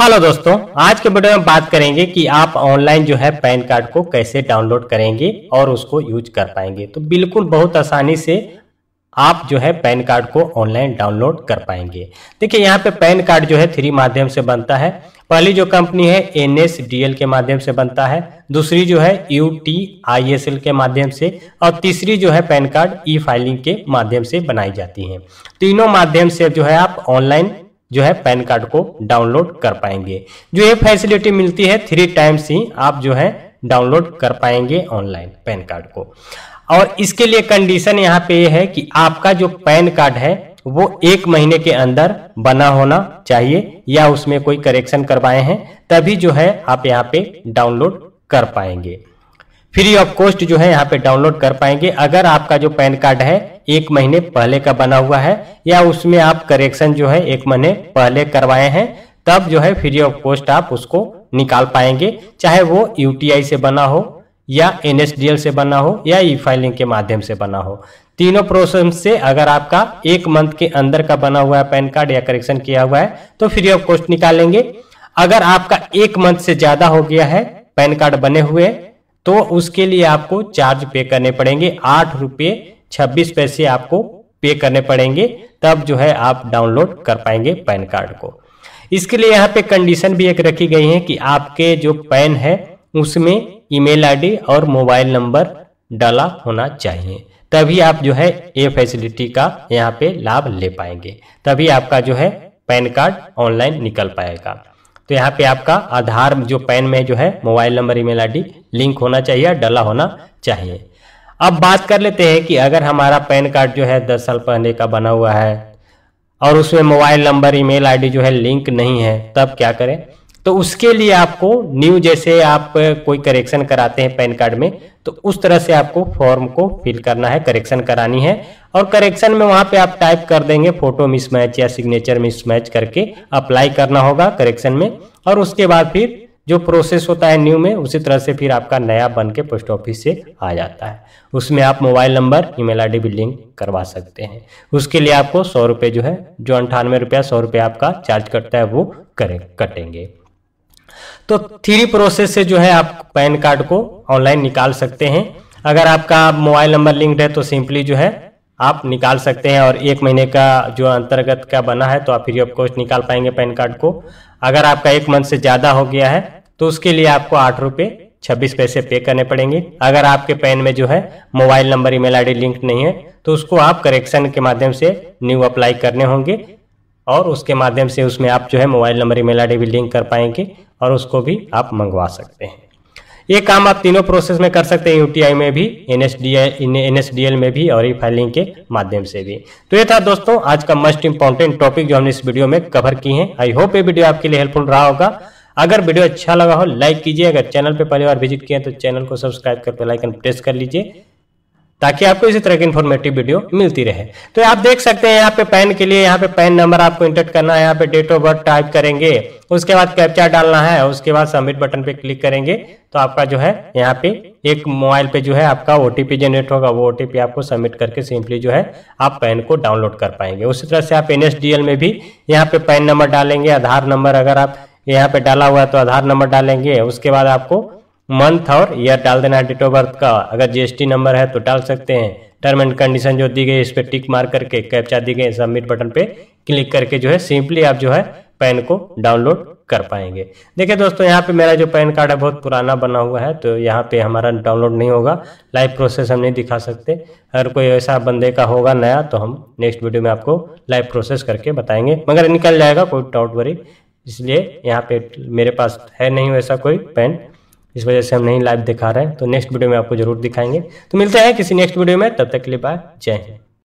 hello दोस्तों आज के वीडियो में बात करेंगे कि आप ऑनलाइन जो है पैन कार्ड को कैसे डाउनलोड करेंगे और उसको यूज कर पाएंगे तो बिल्कुल बहुत आसानी से आप जो है पैन कार्ड को ऑनलाइन डाउनलोड कर पाएंगे देखिए यहाँ पे पैन कार्ड जो है थ्री माध्यम से बनता है पहली जो कंपनी है एन के माध्यम से बनता है दूसरी जो है यू के माध्यम से और तीसरी जो है पैन कार्ड ई फाइलिंग के माध्यम से बनाई जाती है तीनों माध्यम से जो है आप ऑनलाइन जो है पैन कार्ड को डाउनलोड कर पाएंगे जो ये फैसिलिटी मिलती है थ्री टाइम्स ही आप जो है डाउनलोड कर पाएंगे ऑनलाइन पैन कार्ड को और इसके लिए कंडीशन यहाँ पे ये है कि आपका जो पैन कार्ड है वो एक महीने के अंदर बना होना चाहिए या उसमें कोई करेक्शन करवाए हैं तभी जो है आप यहाँ पे डाउनलोड कर पाएंगे फ्री ऑफ कॉस्ट जो है यहाँ पे डाउनलोड कर पाएंगे अगर आपका जो पैन कार्ड है एक महीने पहले का बना हुआ है या उसमें आप करेक्शन जो है एक महीने पहले करवाए हैं तब जो है फ्री ऑफ कॉस्ट आप उसको निकाल पाएंगे चाहे वो यूटीआई से बना हो या एनएसडीएल से बना हो या ई फाइलिंग के माध्यम से बना हो तीनों प्रोसेस से अगर आपका एक मंथ के अंदर का बना हुआ है पैन कार्ड या करेक्शन किया हुआ है तो फ्री ऑफ कॉस्ट निकालेंगे अगर आपका एक मंथ से ज्यादा हो गया है पैन कार्ड बने हुए तो उसके लिए आपको चार्ज पे करने पड़ेंगे आठ रुपये छब्बीस पैसे आपको पे करने पड़ेंगे तब जो है आप डाउनलोड कर पाएंगे पैन कार्ड को इसके लिए यहाँ पे कंडीशन भी एक रखी गई है कि आपके जो पैन है उसमें ईमेल आईडी और मोबाइल नंबर डाला होना चाहिए तभी आप जो है ये फैसिलिटी का यहाँ पे लाभ ले पाएंगे तभी आपका जो है पैन कार्ड ऑनलाइन निकल पाएगा तो यहाँ पे आपका आधार जो पैन में जो है mobile number email ID link होना चाहिए डला होना चाहिए अब बात कर लेते हैं कि अगर हमारा पैन कार्ड जो है दस साल पहले का बना हुआ है और उसमें मोबाइल नंबर ईमेल आईडी जो है लिंक नहीं है तब क्या करें तो उसके लिए आपको न्यू जैसे आप कोई करेक्शन कराते हैं पैन कार्ड में तो उस तरह से आपको फॉर्म को फिल करना है करेक्शन करानी है और करेक्शन में वहां पे आप टाइप कर देंगे फोटो मिसमैच या सिग्नेचर मिसमैच करके अप्लाई करना होगा करेक्शन में और उसके बाद फिर जो प्रोसेस होता है न्यू में उसी तरह से फिर आपका नया बन के पोस्ट ऑफिस से आ जाता है उसमें आप मोबाइल नंबर ईमेल आईडी भी लिंक करवा सकते हैं उसके लिए आपको सौ रुपये जो है जो अंठानवे रुपया सौ रुपये आपका चार्ज कटता है वो करें कटेंगे तो थ्री प्रोसेस से जो है आप पैन कार्ड को ऑनलाइन निकाल सकते हैं अगर आपका मोबाइल नंबर लिंक्ड है तो सिंपली जो है आप निकाल सकते हैं और एक महीने का जो अंतर्गत का बना है तो आप फ्री ऑफ कॉस्ट निकाल पाएंगे पैन कार्ड को अगर आपका एक मंथ से ज़्यादा हो गया है तो उसके लिए आपको आठ रुपये छब्बीस पैसे पे करने पड़ेंगे अगर आपके पैन में जो है mobile number email ID link नहीं है तो उसको आप करेक्शन के माध्यम से न्यू अप्लाई करने होंगे और उसके माध्यम से उसमें आप जो है मोबाइल नंबर ईमेल आईडी भी लिंक कर पाएंगे और उसको भी आप मंगवा सकते हैं ये काम आप तीनों प्रोसेस में कर सकते हैं यूटीआई में भी एन एस में भी और ई फाइलिंग के माध्यम से भी तो ये था दोस्तों आज का मोस्ट इंपॉर्टेंट टॉपिक जो हमने इस वीडियो में कवर की है आई होप ये वीडियो आपके लिए हेल्पफुल रहा होगा अगर वीडियो अच्छा लगा हो लाइक कीजिए अगर चैनल पर पहली बार विजिट किए तो चैनल को सब्सक्राइब करके लाइकन प्रेस कर लीजिए ताकि आपको इसी तरह की इन्फॉर्मेटिव वीडियो मिलती रहे तो आप देख सकते हैं यहाँ पे पैन के लिए यहाँ पे पैन नंबर आपको इंटर करना है यहाँ पे डेट ऑफ बर्थ टाइप करेंगे उसके बाद कैप्चा डालना है उसके बाद सबमिट बटन पे क्लिक करेंगे तो आपका जो है यहाँ पे एक मोबाइल पे जो है आपका ओटीपी जनरेट होगा वो ओटीपी आपको सबमिट करके सिंपली जो है आप पैन को डाउनलोड कर पाएंगे उसी तरह से आप एनएसडीएल में भी यहाँ पे पैन नंबर डालेंगे आधार नंबर अगर आप यहाँ पे डाला हुआ है तो आधार नंबर डालेंगे उसके बाद आपको मंथ और ईयर डाल देना है डेट ऑफ बर्थ का अगर जीएसटी नंबर है तो डाल सकते हैं टर्म एंड कंडीशन जो दी गई इस पर टिक मार करके कैप्चा दी गई सबमिट बटन पे क्लिक करके जो है सिंपली आप जो है पैन को डाउनलोड कर पाएंगे देखिए दोस्तों यहाँ पे मेरा जो पैन कार्ड है बहुत पुराना बना हुआ है तो यहाँ पे हमारा डाउनलोड नहीं होगा लाइव प्रोसेस हम नहीं दिखा सकते अगर कोई ऐसा बंदे का होगा नया तो हम नेक्स्ट वीडियो में आपको लाइव प्रोसेस करके बताएंगे मगर निकल जाएगा कोई डाउट वरी इसलिए यहाँ पे मेरे पास है नहीं वैसा कोई पेन इस वजह से हम नहीं लाइव दिखा रहे हैं तो नेक्स्ट वीडियो में आपको जरूर दिखाएंगे तो मिलते हैं किसी नेक्स्ट वीडियो में तब तक के लिए बाय जय हिंद